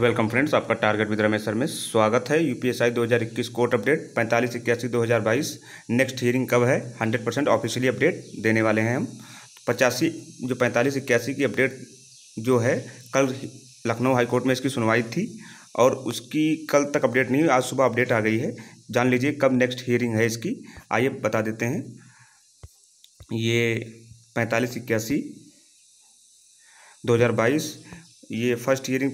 welcome friends आपका target with Ramesh sir में स्वागत है यूपीएसआई 2021 कोर्ट अपडेट पैंतालीस इक्यासी दो हज़ार बाईस नेक्स्ट हियरिंग कब है हंड्रेड परसेंट ऑफिशियली अपडेट देने वाले हैं हम पचासी जो पैंतालीस इक्यासी की अपडेट जो है कल लखनऊ हाई कोर्ट में इसकी सुनवाई थी और उसकी कल तक अपडेट नहीं हुई आज सुबह अपडेट आ गई है जान लीजिए कब नेक्स्ट हियरिंग है इसकी आइए बता देते हैं ये पैंतालीस इक्यासी दो हज़ार बाईस ये फर्स्ट हियरिंग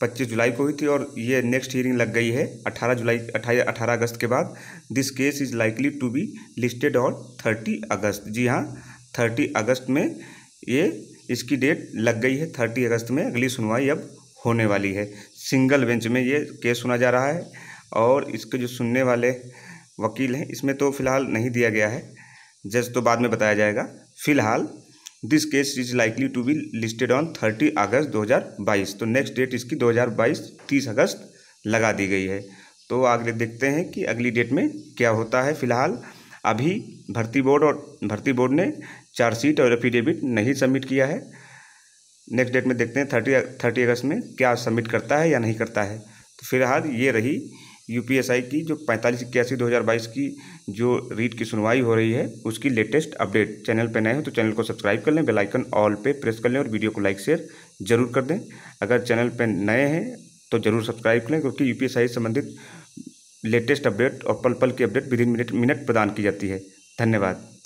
पच्चीस जुलाई को हुई थी और ये नेक्स्ट हियरिंग लग गई है अठारह जुलाई अठाई अठारह अगस्त के बाद this case is likely to be listed और थर्टी अगस्त जी हाँ थर्टी अगस्त में ये इसकी डेट लग गई है थर्टी अगस्त में अगली सुनवाई अब होने वाली है सिंगल बेंच में ये केस सुना जा रहा है और इसके जो सुनने वाले वकील हैं इसमें तो फिलहाल नहीं दिया गया है जज तो बाद में बताया जाएगा फिलहाल this case is likely to be listed on thirty August 2022 तो नेक्स्ट डेट इसकी 2022 30 अगस्त लगा दी गई है तो आगे देखते हैं कि अगली डेट में क्या होता है फिलहाल अभी भर्ती बोर्ड और भर्ती बोर्ड ने चार्जशीट और एफिडेविट नहीं सबमिट किया है नेक्स्ट डेट में देखते हैं थर्टी थर्टी अगस्त में क्या सबमिट करता है या नहीं करता है तो फिलहाल ये रही यूपीएसआई की जो पैंतालीस इक्यासी दो हज़ार बाईस की जो रीट की सुनवाई हो रही है उसकी लेटेस्ट अपडेट चैनल पर नए हो तो चैनल को सब्सक्राइब कर लें बेलाइकन ऑल पर प्रेस कर लें और वीडियो को लाइक शेयर जरूर कर दें अगर चैनल पर नए हैं तो ज़रूर सब्सक्राइब करें क्योंकि यू से संबंधित लेटेस्ट अपडेट और पल पल की update within minute minute प्रदान की जाती है धन्यवाद